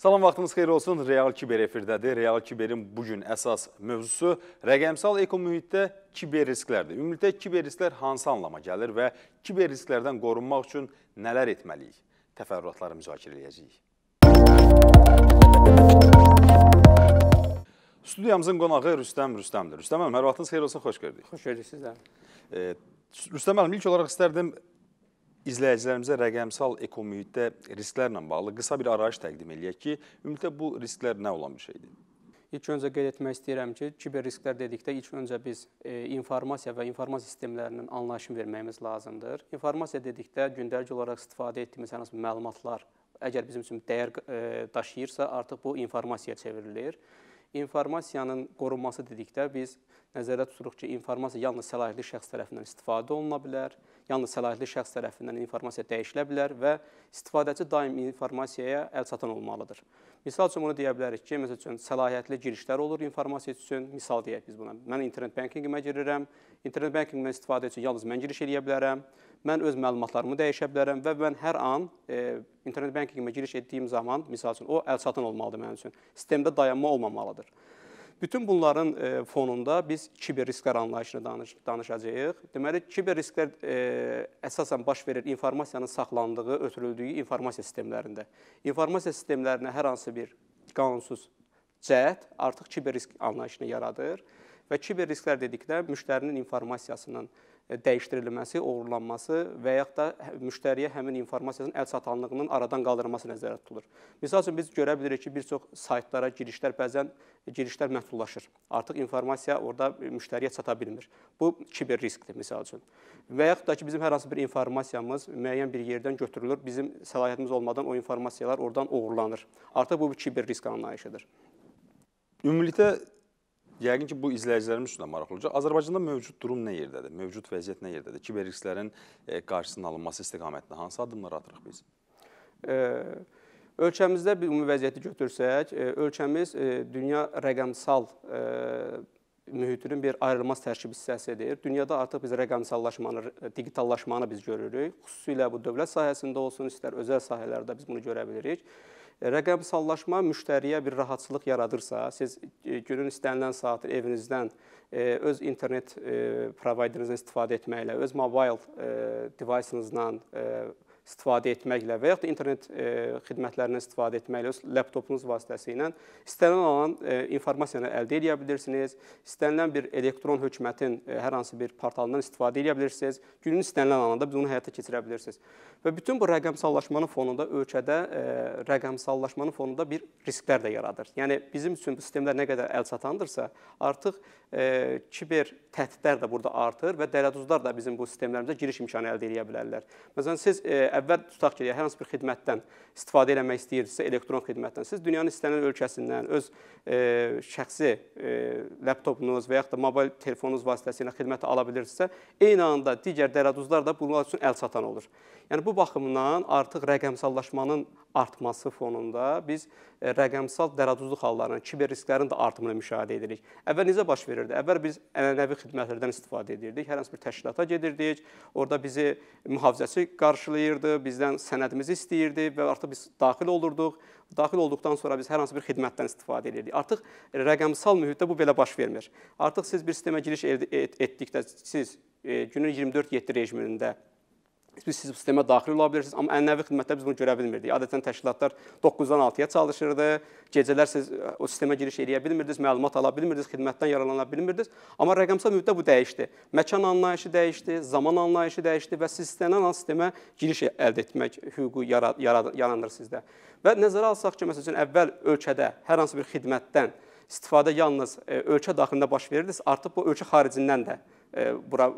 Salam vaxtınız xeyir olsun. Real Kiber efirdədir. Real Kiberin bu gün əsas mövzusu rəqəmsal ekomuhitdə kiber risklərdir. Ümumilikdə kiber risklər hansı anlama gəlir və kiber risklərdən qorunmaq üçün nələr etməliyik? Təfərrüatları müzakirə edəcəyik. Studiyamızın qonağı Rüstəm Rüstəmdir. Rüstəm əlim, hər vaxtınız xeyir olsun, xoş gördük. Xoş gördük sizdən. E, Rüstəm əlim, ilk olaraq istərdim İzləyicilərimizə rəqəmsal ekomuhitdə risklərlə bağlı qısa bir arayış təqdim eləyək ki, ümumiyyətlə bu risklər nə olan bir şeydir? İlk öncə qeyd etmək istəyirəm ki, kiber risklər dedikdə ilk öncə biz e, informasiya və informasiya sistemlərinin anlayışını verməyimiz lazımdır. İnformasiya dedikdə gündəlik olaraq istifadə etdiyimiz hansı məlumatlar əgər bizim üçün dəyər e, daşıyırsa, artıq bu informasiyaya çevrilir. İnformasiyanın qorunması dedikdə biz Nəzərdə tuturuq ki, informasiya yalnız səlahiyyətli şəxs tərəfindən istifadə oluna bilər, yalnız səlahiyyətli şəxs tərəfindən informasiya dəyişilə bilər və istifadəçi daim informasiyaya əl çatan olmalıdır. Misal üçün bunu deyə bilərik ki, məsəl üçün səlahiyyətli girişlər olur informasiya üçün. Misal deyək biz buna. Mən internet bankingimə girirəm. İnternet bankingindən istifadə üçün yalnız mən giriş eləyə bilərəm. Mən öz məlumatlarımı dəyişə bilərəm və mən hər an e, internet bankingimə giriş etdiyim zaman, misal üçün o əl çatan olmalıdır mənim üçün. Sistemdə dayanma olmamalıdır. Bütün bunların e, fonunda biz kiber risklər anlayışını danış danışacağıq. Deməli, kiber risklər e, əsasən baş verir informasiyanın saxlandığı, ötürüldüyü informasiya sistemlərində. İnformasiya sistemlərinə hər hansı bir qanunsuz cəhət artıq kiber risk anlayışını yaradır və kiber risklər dedikdə müştərinin informasiyasının e, E, dəyişdirilməsi, oğurlanması və yaxud da hə, müştəriyə həmin informasiyanın əl çatanlığının aradan qaldırılması nəzərdə tutulur. Məsəl üçün biz görə bilirik ki, bir çox saytlara girişlər bəzən e, girişlər məhdudlaşır. Artıq informasiya orada e, müştəriyə çata bilmir. Bu kiber riskdir məsəl üçün. Və yaxud da ki, bizim hər hansı bir informasiyamız müəyyən bir yerdən götürülür, bizim səlahiyyətimiz olmadan o informasiyalar oradan oğurlanır. Artıq bu bir kiber risk anlayışıdır. Ümumilikdə Yəqin ki, bu izləyicilərimiz üçün də maraqlı olacaq. Azərbaycanda mövcud durum nə yerdədir? Mövcud vəziyyət nə yerdədir? Kiber risklərin e, qarşısının alınması istiqamətində hansı addımlar atırıq biz? E, ölkəmizdə bir ümumi vəziyyəti götürsək, e, ölkəmiz dünya rəqəmsal mühitinin bir ayrılmaz tərkib hissəsidir. Dünyada artıq biz rəqəmsallaşmanı, digitallaşmanı biz görürük. Xüsusilə bu dövlət sahəsində olsun, istər özəl sahələrdə biz bunu görə bilirik. Rəqəmsallaşma müştəriyə bir rahatçılıq yaradırsa, siz e, günün istənilən saatı evinizdən e, öz internet e, provayderinizdən istifadə etməklə, öz mobile device-ınızdan istifadə etməklə və yaxud da internet e, xidmətlərindən istifadə etməklə öz laptopunuz vasitəsilə istənilən olan e, informasiyanı əldə edə bilirsiniz. İstənilən bir elektron hökumətin e, hər hansı bir portalından istifadə edə bilirsiniz. Günün istənilən anında biz onu həyata keçirə bilirsiniz. Və bütün bu rəqəmsallaşmanın fonunda ölkədə rəqəmsallaşmanın fonunda bir risklər də yaradır. Yəni bizim üçün bu sistemlər nə qədər əlçatandırsa, artıq kiber təhdidlər də burada artır və dələduzlar da bizim bu sistemlərimizə giriş imkanı əldə edə bilərlər. Məsələn siz əvvəl tutaq ki, hər hansı bir xidmətdən istifadə etmək istəyirsinizsə, elektron xidmətdən, siz dünyanın istənilən ölkəsindən öz e, şəxsi e, laptopunuz və yaxud da mobil telefonunuz vasitəsilə xidməti ala bilirsinizsə, eyni anda digər dərəduzlar da bunlar üçün əl çatan olur. Yəni bu baxımdan artıq rəqəmsallaşmanın artması fonunda biz e, rəqəmsal dərəduzluq hallarının, kiber risklərin də artımını müşahidə edirik. Əvvəl necə baş verirdi? Əvvəl biz ənənəvi xidmətlərdən istifadə edirdik. Hər hansı bir təşkilata gedirdik. Orada bizi mühafizəçi qarşılayırdı, bizdən sənədimizi istəyirdi və artıq biz daxil olurduq. Daxil olduqdan sonra biz hər hansı bir xidmətdən istifadə edirdik. Artıq rəqəmsal mühitdə bu belə baş vermir. Artıq siz bir sistemə giriş etdikdə siz e, günün 24/7 rejimində biz sistemə daxil ola bilirsiniz, amma ənənəvi xidmətlər biz bunu görə bilmirdik. Adətən təşkilatlar 9-dan 6-ya çalışırdı. Gecələr siz e, o sistemə giriş eləyə bilmirdiniz, məlumat ala bilmirdiniz, xidmətdən yararlana bilmirdiniz. Amma rəqəmsal müddətdə bu dəyişdi. Məkan anlayışı dəyişdi, zaman anlayışı dəyişdi və siz istənilən hansı sistemə giriş əldə etmək hüququ yarad, yarad, yaranır sizdə. Və nəzərə alsaq ki, məsələn, əvvəl ölkədə hər hansı bir xidmətdən istifadə yalnız e, ölkə daxilində baş verirdisə, artıq bu ölkə xaricindən də e, bura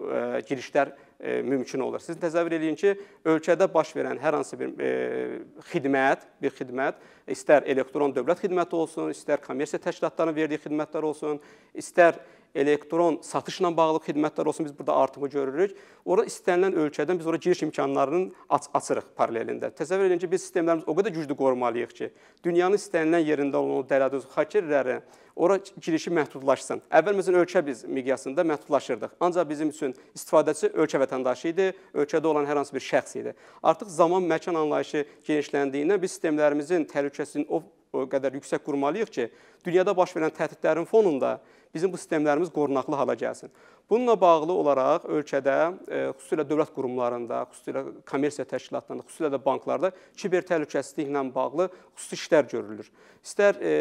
girişlər E, mümkün olur. Siz təsəvvür edin ki, ölkədə baş verən hər hansı bir e, xidmət, bir xidmət, istər elektron dövlət xidməti olsun, istər kommersiya təşkilatlarının verdiyi xidmətlər olsun, istər elektron satışla bağlı xidmətlər olsun, biz burada artımı görürük. Ora istənilən ölkədən biz ora giriş imkanlarının aç açırıq paralelində. Təsəvvür edin ki, biz sistemlərimizi o qədər güclü qorumalıyıq ki, dünyanın istənilən yerində olan o dələdüz hakerləri ora girişi məhdudlaşsın. Əvvəl məsələn ölkə biz miqyasında məhdudlaşırdıq. Ancaq bizim üçün istifadəçi ölkə vətəndaşı idi, ölkədə olan hər hansı bir şəxs idi. Artıq zaman, məkan anlayışı genişləndiyindən biz sistemlərimizin təhlükəsinin o qədər yüksək qurmalıyıq ki, dünyada baş verən təhdidlərin fonunda bizim bu sistemlərimiz qorunaqlı hala gəlsin. Bununla bağlı olaraq ölkədə, e, xüsusilə dövlət qurumlarında, xüsusilə kommersiya təşkilatlarında, xüsusilə də banklarda kiber təhlükəsizliklə bağlı xüsusi işlər görülür. İstər e,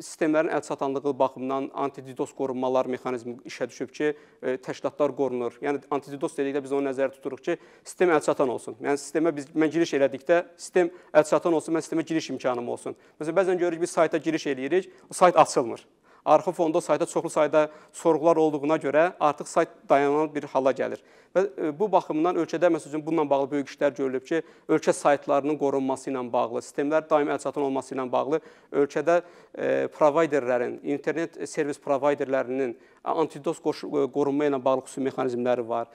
sistemlərin əlçatanlığı baxımından antididos qorunmalar mexanizmi işə düşüb ki, e, təşkilatlar qorunur. Yəni antididos dedikdə biz onu nəzərdə tuturuq ki, sistem əlçatan olsun. Yəni sistemə biz mən giriş elədikdə sistem əlçatan olsun, mən sistemə giriş imkanım olsun. Məsələn, bəzən görürük biz sayta giriş eləyirik, o sayt açılmır. Arxa fonda saytda çoxlu sayda sorğular olduğuna görə artıq sayt dayanan bir hala gəlir. Və e, bu baxımdan ölkədə məsəl üçün bununla bağlı böyük işlər görülüb ki, ölkə saytlarının qorunması ilə bağlı, sistemlər daim əlçatan olması ilə bağlı ölkədə e, provayderlərin, internet servis provayderlərinin antidoz e, qorunma ilə bağlı xüsusi mexanizmləri var.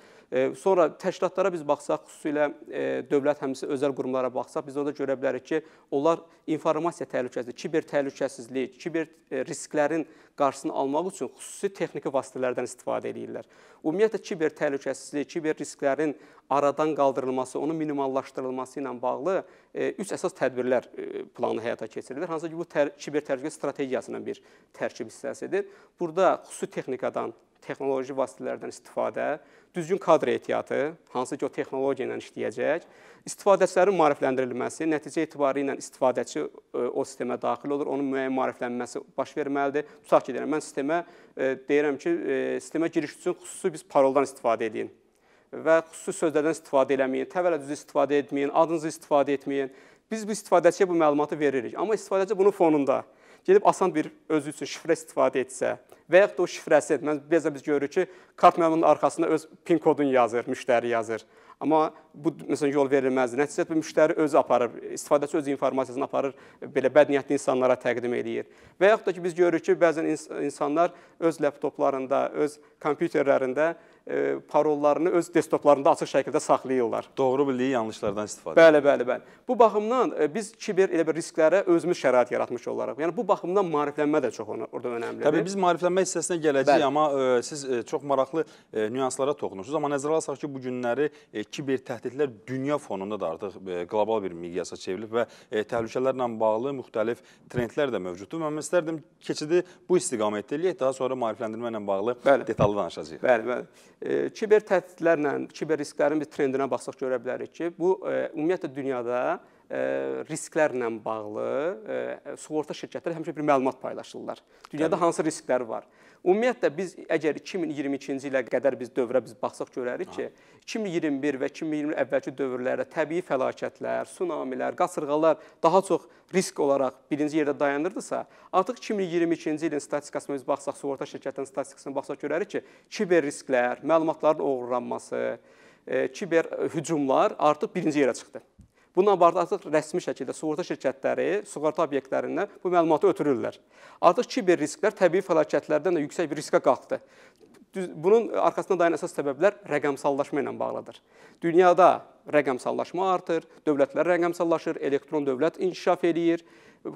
Sonra təşkilatlara biz baxsaq, xüsusilə dövlət həmçinin özəl qurumlara baxsaq, biz orada görə bilərik ki, onlar informasiya təhlükəsizliyi, kiber təhlükəsizlik, kiber risklərin qarşısını almaq üçün xüsusi texniki vasitələrdən istifadə edirlər. Ümumiyyətlə kiber təhlükəsizlik, kiber risklərin aradan qaldırılması, onun minimallaşdırılması ilə bağlı e, üç əsas tədbirlər e, planı həyata keçirilir. Hansı ki, bu tər kiber təhlükə strategiyasının bir tərkib hissəsidir. Burada xüsusi texnikadan texnoloji vasitələrdən istifadə, düzgün kadr ehtiyatı, hansı ki, o texnologiya ilə işləyəcək, istifadəçilərin maarifləndirilməsi, nəticə etibarı ilə istifadəçi e, o sistemə daxil olur, onun müəyyən maariflənməsi baş verməlidir. Tutaq ki, deyirəm, mən sistemə e, deyirəm ki, e, sistemə giriş üçün xüsusi biz paroldan istifadə edin və xüsusi sözlərdən istifadə eləməyin, təvəllüdünüzü istifadə etməyin, adınızı istifadə etməyin. Biz bu istifadəçiyə bu məlumatı veririk, amma istifadəçi bunun fonunda gedib asan bir özü üçün şifrə istifadə etsə və yaxud da o şifrəsi, mən bəzən biz görürük ki, kart məmurunun arxasında öz PIN kodunu yazır, müştəri yazır. Amma bu məsələn yol verilməzdir. Nəticədə müştəri özü aparır, istifadəçi öz informasiyasını aparır, belə bədniyyətli insanlara təqdim eləyir. Və yaxud da ki biz görürük ki, bəzən insanlar öz laptoplarında, öz kompüterlərində E, parollarını öz desktoplarında açıq şəkildə saxlayırlar. Doğru bildiyi yanlışlardan istifadə. Bəli, bəli, bəli. Bu baxımdan e, biz kiber elə bir risklərə özümüz şərait yaratmış olaraq. Yəni bu baxımdan maariflənmə də çox orada önəmlidir. Təbii biz maariflənmə hissəsinə gələcəyik, bəli. amma ə, e, siz ə, çox maraqlı ə, nüanslara toxunursunuz. Amma nəzərə alsaq ki, bu günləri ə, kiber təhdidlər dünya fonunda da artıq ə, qlobal bir miqyasa çevrilib və ə, təhlükələrlə bağlı müxtəlif trendlər də mövcuddur. Mən istərdim keçidi bu istiqamətdə eləyək, daha sonra maarifləndirmə ilə bağlı bəli. detallı danışacağıq. Bəli, bəli. Kiber təhdidlərlə, kiber risklərin bir trendinə baxsaq görə bilərik ki, bu e, ümumiyyətlə dünyada E, risklərlə bağlı e, sığorta şirkətləri həmişə bir məlumat paylaşırlar. Dünyada Təbii. hansı risklər var? Ümumiyyətlə biz əgər 2022-ci ilə qədər biz dövrə biz baxsaq görərik ki, 2021 və 2020 əvvəlki dövrlərdə təbii fəlakətlər, tsunamilər, qasırğalar daha çox risk olaraq birinci yerdə dayanırdısa, artıq 2022-ci ilin statistikasına biz baxsaq, sığorta şirkətlərinin statistikasına baxsaq görərik ki, kiber risklər, məlumatların oğurlanması, e, kiber hücumlar artıq birinci yerə çıxdı. Bununla bağlı artıq rəsmi şəkildə sığorta şirkətləri sığorta obyektlərindən bu məlumatı ötürürlər. Artıq kiber risklər təbii fəlakətlərdən də yüksək bir riskə qalxdı. Bunun arxasında dayanan əsas səbəblər rəqəmsallaşma ilə bağlıdır. Dünyada rəqəmsallaşma artır, dövlətlər rəqəmsallaşır, elektron dövlət inkişaf eləyir,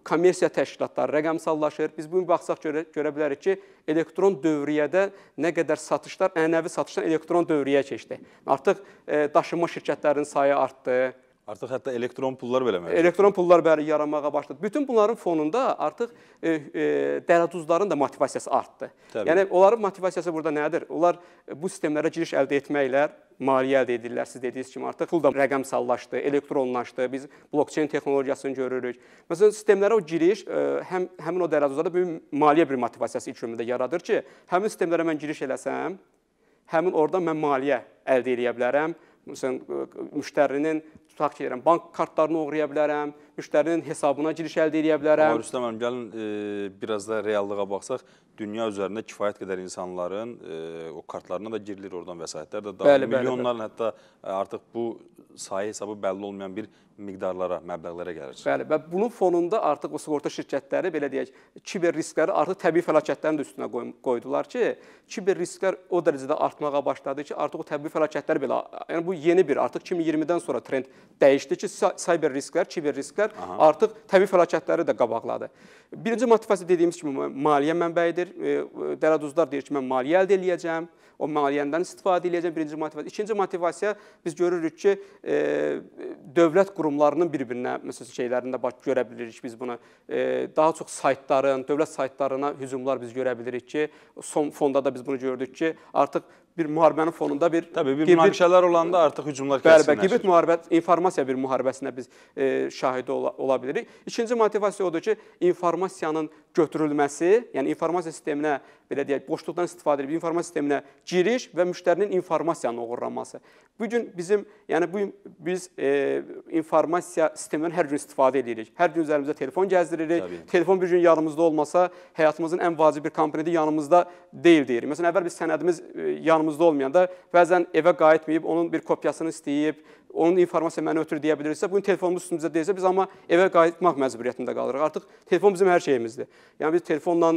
kommersiya təşkilatları rəqəmsallaşır. Biz bu gün baxsaq görə, görə bilərik ki, elektron dövriyyədə nə qədər satışlar ənənəvi satışdan elektron dövriyyəyə keçdi. Artıq e, daşınma şirkətlərinin sayı artdı, Artıq hətta elektron pullar belə mövcuddur. Elektron pullar bəli yaranmağa başladı. Bütün bunların fonunda artıq e, e, dələduzların da motivasiyası artdı. Təbii. Yəni onların motivasiyası burada nədir? Onlar e, bu sistemlərə giriş əldə etməklə maliyyə əldə edirlər. Siz dediyiniz kimi artıq pul da rəqəmsallaşdı, elektronlaşdı. Biz blockchain texnologiyasını görürük. Məsələn, sistemlərə o giriş ə, e, həm həmin o dərəcədə böyük maliyyə bir motivasiyası ilk ömründə yaradır ki, həmin sistemlərə mən giriş eləsəm, həmin oradan mən maliyyə əldə edə bilərəm. Məsələn, e, müştərinin tutaq ki, deyirəm, bank kartlarını oğraya bilərəm, müştərinin hesabına giriş əldə edə bilərəm. Amma Rüstəm müəllim, gəlin e, biraz da reallığa baxsaq dünya üzərində kifayət qədər insanların e, o kartlarına da girilir, oradan vəsaitlər də daxil. Milyonlarla bəli. hətta e, artıq bu sayı hesabı bəlli olmayan bir miqdarlara, məbləğlərə gəlir. Bəli, və bunun fonunda artıq o sığorta şirkətləri belə deyək, kiber riskləri artıq təbii fəlakətlərin də üstünə qoydular ki, kiber risklər o dərəcədə artmağa başladı ki, artıq o təbii fəlakətlər belə, yəni bu yeni bir, artıq 2020-dən sonra trend dəyişdi ki, sayber risklər, kiber risklər Aha. artıq təbii fəlakətləri də qabaqladı. Birinci motivasiya dediyimiz kimi maliyyə mənbəyidir deyir, e, dələduzlar deyir ki, mən maliyyə əldə eləyəcəm, o maliyyəndən istifadə eləyəcəm, birinci motivasiya. İkinci motivasiya biz görürük ki, e, dövlət qurumlarının bir-birinə, məsələn, şeylərində bax görə bilirik biz bunu. E, daha çox saytların, dövlət saytlarına hücumlar biz görə bilirik ki, son fonda da biz bunu gördük ki, artıq bir müharibənin fonunda bir Təbii bir münaqişələr olanda artıq hücumlar kəskinləşir. Bəli, hibrid müharibə informasiya bir müharibəsinə biz e, şahidi ola, ola bilərik. İkinci motivasiya odur ki, informasiyanın götürülməsi, yəni informasiya sisteminə belə deyək, boşluqdan istifadə edib informasiya sisteminə giriş və müştərinin informasiyanı oğurlanması. Bu gün bizim, yəni bu biz e, informasiya sistemindən hər gün istifadə edirik. Hər gün üzərimizdə telefon gəzdiririk. Təbii. Telefon bir gün yanımızda olmasa, həyatımızın ən vacib bir komponenti yanımızda deyil deyirik. Məsələn, əvvəl biz sənədimiz e, yanımızda yanımızda olmayanda bəzən evə qayıtmayıb, onun bir kopyasını istəyib, onun informasiya mənə ötür deyə bilirsə, bunu telefonumuz üstümüzdə deyilsə, biz amma evə qayıtmaq məcburiyyətində qalırıq. Artıq telefon bizim hər şeyimizdir. Yəni biz telefonla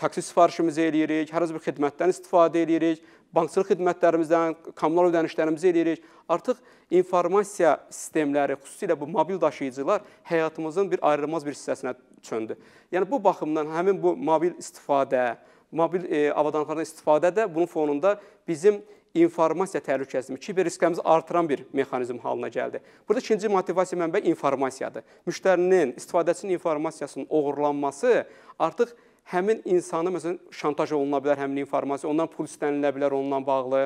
taksi sifarişimizi eləyirik, hər hansı bir xidmətdən istifadə eləyirik, bankçılıq xidmətlərimizdən, kommunal ödənişlərimizi eləyirik. Artıq informasiya sistemləri, xüsusilə bu mobil daşıyıcılar həyatımızın bir ayrılmaz bir hissəsinə çöndü. Yəni bu baxımdan həmin bu mobil istifadə, mobil e, avadanlıqlardan istifadə də bunun fonunda bizim informasiya təhlükəsizliyi, kiber riskimizi artıran bir mexanizm halına gəldi. Burada ikinci motivasiya mənbəyi informasiyadır. Müştərinin, istifadəçinin informasiyasının oğurlanması artıq həmin insanı məsələn şantaj oluna bilər həmin informasiya, ondan pul istənilə bilər onunla bağlı.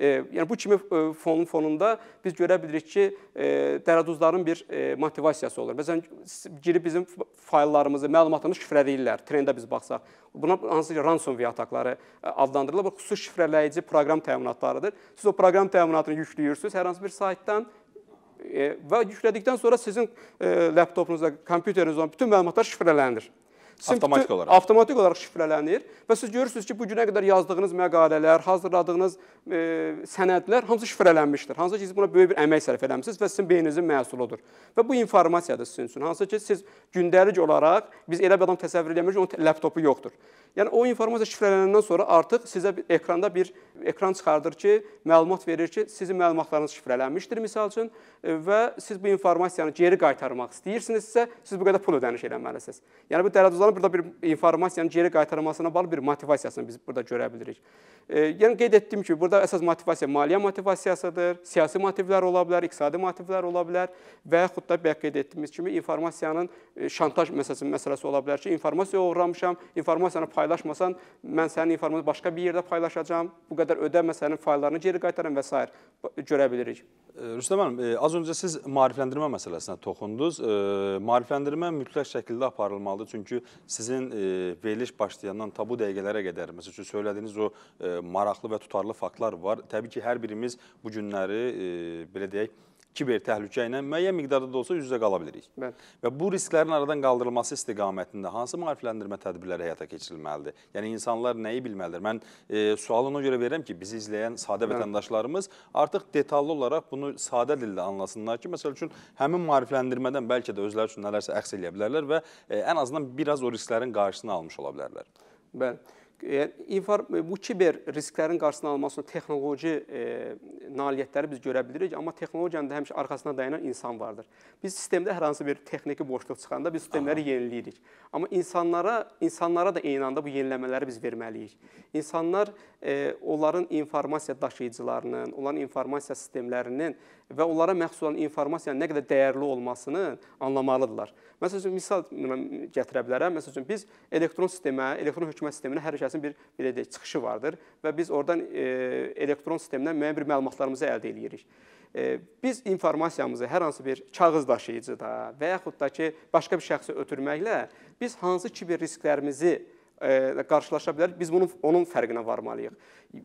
E, yəni bu kimi e, fonun fonunda biz görə bilirik ki, e, dərəduzların bir motivasiyası olur. Məsələn, girib bizim fayllarımızı, məlumatımızı şifrələyirlər. Trendə biz baxsaq, buna hansı ki, ransomware atakları adlandırılır. Bu xüsusi şifrələyici proqram təminatlarıdır. Siz o proqram təminatını yükləyirsiniz hər hansı bir saytdan və yüklədikdən sonra sizin laptopunuzda, kompüterinizdə bütün məlumatlar şifrələnir avtomatik olaraq. Avtomatik olaraq şifrələnir və siz görürsüz ki, bu günə qədər yazdığınız məqalələr, hazırladığınız e, sənədlər hamısı şifrələnmişdir. Hansı ki, siz buna böyük bir əmək sərf eləmisiniz və sizin beyninizin məhsuludur. Və bu informasiyadır sizin üçün. Hansı ki, siz gündəlik olaraq biz elə bir adam təsəvvür eləmirik ki, onun laptopu yoxdur. Yəni o informasiya şifrələnəndən sonra artıq sizə bir ekranda bir ekran çıxardır ki, məlumat verir ki, sizin məlumatlarınız şifrələnmişdir misal üçün e, və siz bu informasiyanı geri qaytarmaq istəyirsinizsə, siz bu qədər pul ödəniş eləməlisiniz. Yəni bu tərəddüdlərin burada bir informasiyanın geri qaytarılmasına bağlı bir motivasiyasını biz burada görə bilirik. E, yəni qeyd etdim ki, burada əsas motivasiya maliyyə motivasiyasıdır, siyasi motivlər ola bilər, iqtisadi motivlər ola bilər və yaxud da bayaq qeyd etdiyimiz kimi informasiyanın e, şantaj məsələsi məsələsi ola bilər ki, informasiya oğurlamışam, informasiyanı paylaşmasan, mən sənin informasiyanı başqa bir yerdə paylaşacam, bu qədər ödəmə sənin fayllarını geri qaytaram və s. görə bilirik. E, Rüstəm hanım, e, az öncə siz maarifləndirmə məsələsinə toxundunuz. E, maarifləndirmə mütləq şəkildə aparılmalıdır. Çünki sizin veriliş başlayandan ta bu dəqiqələrə qədər, məsəl üçün söylədiyiniz o maraqlı və tutarlı faktlar var. Təbii ki, hər birimiz bu günləri belə deyək, kiber təhlükə ilə müəyyən miqdarda da olsa üz-üzə qala bilirik. Bəli. Və bu risklərin aradan qaldırılması istiqamətində hansı maarifləndirmə tədbirləri həyata keçirilməlidir? Yəni insanlar nəyi bilməlidir? Mən e, sualı ona görə verirəm ki, bizi izləyən sadə Bəli. vətəndaşlarımız artıq detallı olaraq bunu sadə dildə anlasınlar ki, məsəl üçün həmin maarifləndirmədən bəlkə də özləri üçün nələrsə əks eləyə bilərlər və e, ən azından biraz o risklərin qarşısını almış ola bilərlər. Bəli bu kiber risklərin qarşısının alınması üçün texnoloji nailiyyətləri biz görə bilirik, amma texnologiyanın da həmişə arxasına dayanan insan vardır. Biz sistemdə hər hansı bir texniki boşluq çıxanda biz sistemləri Aha. yeniləyirik. Amma insanlara insanlara da eyni anda bu yeniləmələri biz verməliyik. İnsanlar E, onların informasiya daşıyıcılarının, onların informasiya sistemlərinin və onlara məxsus olan informasiyanın nə qədər dəyərli olmasını anlamalıdırlar. Məsəl üçün misal gətirə bilərəm. Məsəl üçün biz elektron sistemə, elektron hökumət sisteminə hər kəsin bir belə deyək çıxışı vardır və biz oradan e, elektron sistemdən müəyyən bir məlumatlarımızı əldə edirik e, biz informasiyamızı hər hansı bir kağız daşıyıcıda və yaxud da ki, başqa bir şəxsə ötürməklə biz hansı kiber risklərimizi E, qarşılaşa bilər. Biz bunun onun fərqinə varmalıyıq.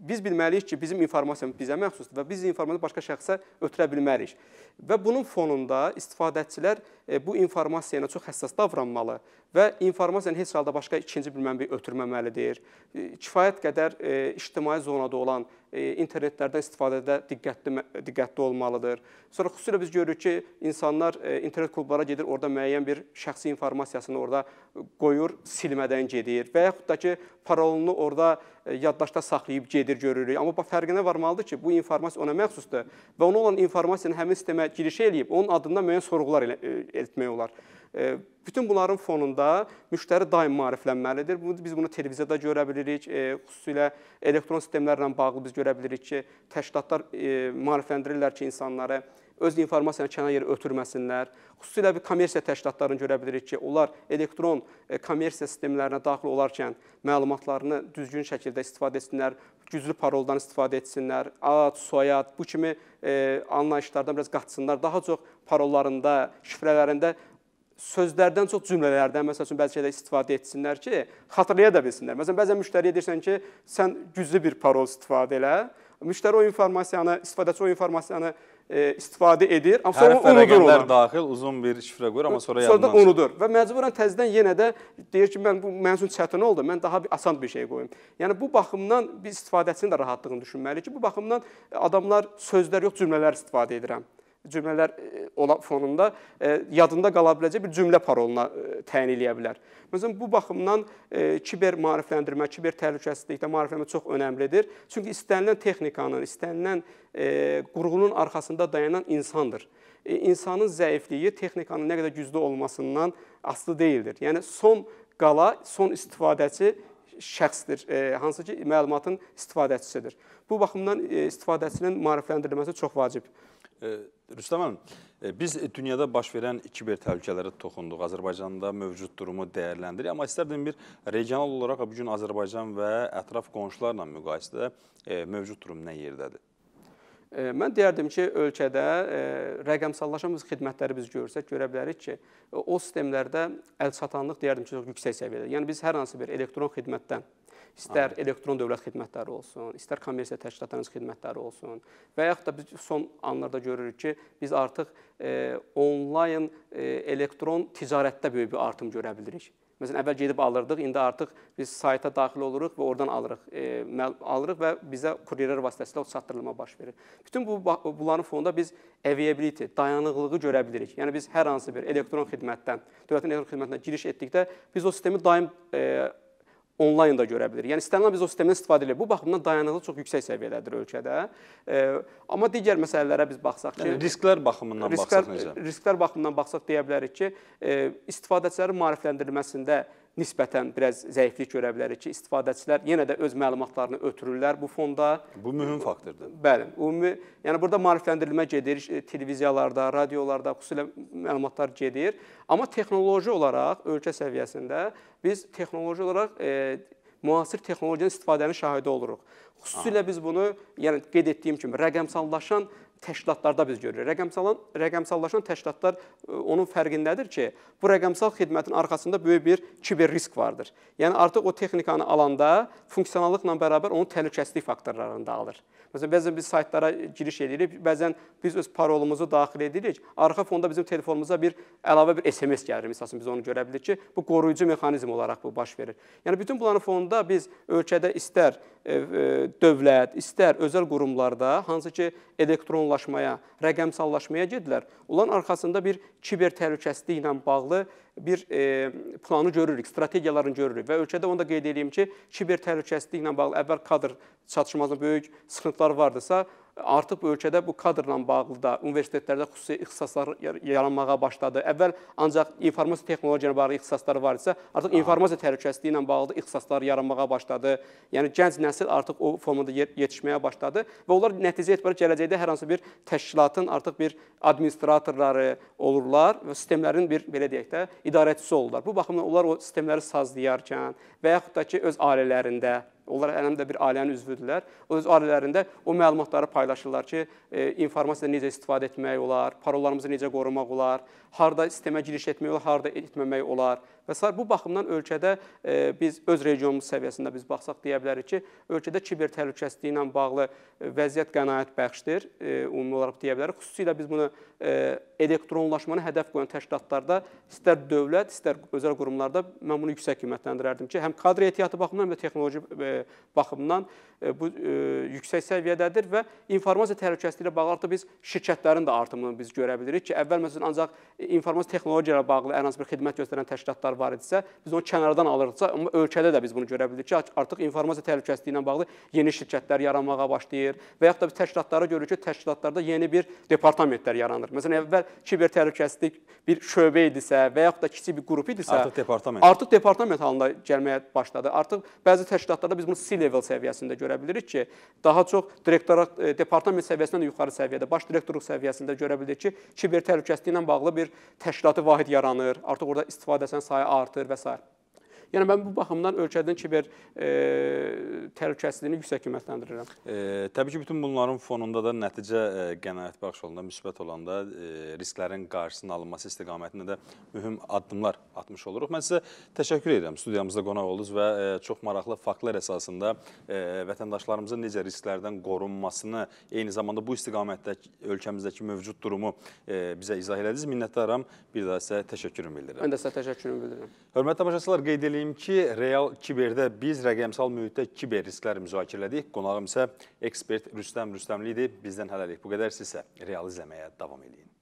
Biz bilməliyik ki, bizim informasiyamız bizə məxsusdur və biz informasiyanı başqa şəxsə ötürə bilmərik. Və bunun fonunda istifadəçilər E, bu informasiya ilə çox həssas davranmalı və informasiyanı heç halda başqa ikinci bir mənbəyə ötürməməlidir. E, kifayət qədər e, ictimai zonada olan internetlərdən istifadədə diqqətli diqqətli olmalıdır. Sonra xüsusilə biz görürük ki, insanlar internet klublara gedir, orada müəyyən bir şəxsi informasiyasını orada qoyur, silmədən gedir və yaxud da ki, parolunu orada e, yaddaşda saxlayıb gedir görürük. Amma bax fərqinə varmalıdır ki, bu informasiya ona məxsusdur və ona olan informasiyanı həmin sistemə giriş eləyib, onun adında müəyyən sorğular etmək e, olar. E, Bütün bunların fonunda müştəri daim maariflənməlidir. Biz bunu televiziyada görə bilirik, e, xüsusilə elektron sistemlərlə bağlı biz görə bilirik ki, təşkilatlar e, maarifləndirirlər ki, insanları öz informasiyanı kənar yerə ötürməsinlər. Xüsusilə bir kommersiya təşkilatlarını görə bilirik ki, onlar elektron e, kommersiya sistemlərinə daxil olarkən məlumatlarını düzgün şəkildə istifadə etsinlər, güclü paroldan istifadə etsinlər, ad, soyad bu kimi e, anlayışlardan biraz qaçsınlar. Daha çox parollarında, şifrələrində sözlərdən çox cümlələrdən məsəl üçün bəzi şeydə istifadə etsinlər ki, xatırlaya da bilsinlər. Məsələn, bəzən müştəriyə deyirsən ki, sən güclü bir parol istifadə elə. Müştəri o informasiyanı, istifadəçi o informasiyanı e, istifadə edir, amma sonra unudur onu. daxil uzun bir şifrə qoyur, amma sonra yadından çıxır. unudur və məcburən təzədən yenə də deyir ki, mən bu mənim üçün çətin oldu, mən daha bir asan bir şey qoyum. Yəni bu baxımdan biz istifadəçinin də rahatlığını düşünməli ki, bu baxımdan adamlar sözlər yox, cümlələr istifadə edirəm cümlələr e, ola fonunda e, yadında qala biləcək bir cümlə paroluna e, təyin eləyə bilər. Məsələn, bu baxımdan kiber maarifləndirmə, kiber təhlükəsizlikdə maariflənmə çox önəmlidir. Çünki istənilən texnikanın, istənilən qurğunun arxasında dayanan insandır. İnsanın zəifliyi texnikanın nə qədər güclü olmasından asılı deyildir. Yəni son qala, son istifadəçi şəxsdir, hansı ki məlumatın istifadəçisidir. Bu baxımdan istifadəçinin maarifləndirilməsi çox vacibdir. Rüstəm əlim, e, biz dünyada baş verən kiber təhlükələrə toxunduq. Azərbaycanda mövcud durumu dəyərləndirik. Amma istərdim bir regional olaraq bu gün Azərbaycan və ətraf qonşularla müqayisədə e, mövcud durum nə yerdədir? E, mən deyərdim ki, ölkədə rəqəmsallaşmış xidmətləri biz görsək, görə bilərik ki, o sistemlərdə əlçatanlıq deyərdim ki, çox yüksək səviyyədə. Yəni biz hər hansı bir elektron xidmətdən istər elektron dövlət xidmətləri olsun, istər kommersiya təşkilatlarının xidmətləri olsun və yaxud da biz son anlarda görürük ki, biz artıq e, onlayn e, elektron ticarətdə böyük bir artım görə bilirik. Məsələn, əvvəl gedib alırdıq, indi artıq biz sayta daxil oluruq və oradan alırıq, e, alırıq və bizə kuryerer vasitəsilə o çatdırılma baş verir. Bütün bu bunların fonunda biz availability, dayanıqlığı görə bilirik. Yəni biz hər hansı bir elektron xidmətdən, dövlətin elektron xidmətinə giriş etdikdə biz o sistemi daim e, onlayn da görə bilir. Yəni istənilən biz o sistemdən istifadə edirik. Bu baxımdan dayanıqlıq çox yüksək səviyyədədir ölkədə. E, amma digər məsələlərə biz baxsaq ki, yəni, risklər baxımından risklər, baxsaq necə? Risklər baxımından baxsaq deyə bilərik ki, e, istifadəçilərin maarifləndirilməsində e, nisbətən biraz zəiflik görə bilərik ki, istifadəçilər yenə də öz məlumatlarını ötürürlər bu fonda. Bu mühüm faktordur. Bəli, ümumi, yəni burada maarifləndirilmə gedir, e, televiziyalarda, radiolarda xüsusilə məlumatlar gedir. Amma texnoloji olaraq ölkə səviyyəsində biz texnoloji olaraq e, müasir texnologiyanın istifadənin şahidi oluruq. Xüsusilə biz bunu, yəni qeyd etdiyim kimi, rəqəmsallaşan təşkilatlarda biz görürük. Rəqəmsalan, rəqəmsallaşan təşkilatlar e, onun fərqindədir ki, bu rəqəmsal xidmətin arxasında böyük bir kiber risk vardır. Yəni artıq o texnikanı alanda funksionallıqla bərabər onun təhlükəsizlik faktorlarını da alır. Məsələn, bəzən biz saytlara giriş edirik, bəzən biz öz parolumuzu daxil edirik. Arxa fonda bizim telefonumuza bir əlavə bir SMS gəlir. Məsələn, biz onu görə bilirik ki, bu qoruyucu mexanizm olaraq bu baş verir. Yəni bütün bunların fonunda biz ölkədə istər E, dövlət, istər özəl qurumlarda, hansı ki, elektronlaşmaya, rəqəmsallaşmaya gedirlər, onların arxasında bir kiber təhlükəsizliyi ilə bağlı bir e, planı görürük, strategiyalarını görürük və ölkədə onu da qeyd edeyim ki, kiber təhlükəsizliyi ilə bağlı əvvəl kadr çatışmazlığı böyük sıxıntılar vardısa, artıq bu ölkədə bu kadrla bağlı da universitetlərdə xüsusi ixtisaslar yaranmağa başladı. Əvvəl ancaq informasiya texnologiya ilə bağlı ixtisaslar var isə, artıq informasiya təhlükəsizliyi ilə bağlı da ixtisaslar yaranmağa başladı. Yəni gənc nəsil artıq o formada yetişməyə başladı və onlar nəticə etibarilə gələcəkdə hər hansı bir təşkilatın artıq bir administratorları olurlar və sistemlərin bir belə deyək də idarəçisi olurlar. Bu baxımdan onlar o sistemləri sazlayarkən və yaxud da ki öz ailələrində Onlar həm də bir ailənin üzvüdürlər. Öz ailələrində o məlumatları paylaşırlar ki, e, informasiyadan necə istifadə etmək olar, parollarımızı necə qorumaq olar, harda sistemə giriş etmək olar, harda etməmək olar və s. bu baxımdan ölkədə e, biz öz regionumuz səviyyəsində biz baxsaq deyə bilərik ki, ölkədə kiber təhlükəsizliyi ilə bağlı e, vəziyyət qənaət bəxşdir. Ümumi olaraq deyə bilərik. Xüsusilə biz bunu E, elektronlaşmanı hədəf qoyan təşkilatlarda istər dövlət, istər özəl qurumlarda mən bunu yüksək qiymətləndirərdim ki, həm kadr ehtiyatı baxımından, həm də texnoloji e, baxımından e, bu yüksək səviyyədədir və informasiya təhlükəsizliyi ilə bağlı artıq biz şirkətlərin də artımını biz görə bilirik ki, əvvəl məsələn ancaq informasiya texnologiya ilə bağlı ən az bir xidmət göstərən təşkilatlar var idisə, biz onu kənardan alırıqsa, amma ölkədə də biz bunu görə bilirik ki, artıq informasiya təhlükəsizliyi ilə bağlı yeni şirkətlər yaranmağa başlayır və yaxud da biz təşkilatlara görürük ki, təşkilatlarda yeni bir departamentlər yaranır Məsələn, əvvəl kiber təhlükəsizlik bir şöbə idisə və yaxud da kiçik bir qrup idisə, artıq departament. Artıq departament halında gəlməyə başladı. Artıq bəzi təşkilatlarda biz bunu C-level səviyyəsində görə bilirik ki, daha çox direktorat e, departament səviyyəsindən də yuxarı səviyyədə, baş direktorluq səviyyəsində görə bilirik ki, kiber təhlükəsizliklə bağlı bir təşkilati vahid yaranır. Artıq orada istifadəçinin sayı artır və s. Yəni mən bu baxımdan ölkədən kiber e, təhlükəsizliyini yüksək qiymətləndirirəm. E, təbii ki, bütün bunların fonunda da nəticə e, qənaətbəxş olanda, müsbət olanda e, risklərin qarşısının alınması istiqamətində də mühüm addımlar atmış oluruq. Mən sizə təşəkkür edirəm. Studiyamızda qonaq oldunuz və e, çox maraqlı faktlar əsasında e, vətəndaşlarımızın necə risklərdən qorunmasını, eyni zamanda bu istiqamətdə ölkəmizdəki mövcud durumu e, bizə izah elədiniz. Minnətdaram. Bir daha sizə təşəkkürümü bildirirəm. Mən də sizə təşəkkürümü bildirirəm. Hörmətli tamaşaçılar, qeyd eləyim bildirim ki, Real Kiberdə biz rəqəmsal mühitdə kiber riskləri müzakirə elədik. Qonağım isə ekspert Rüstəm Rüstəmli idi. Bizdən hələlik bu qədər. Sizsə Real izləməyə davam edin.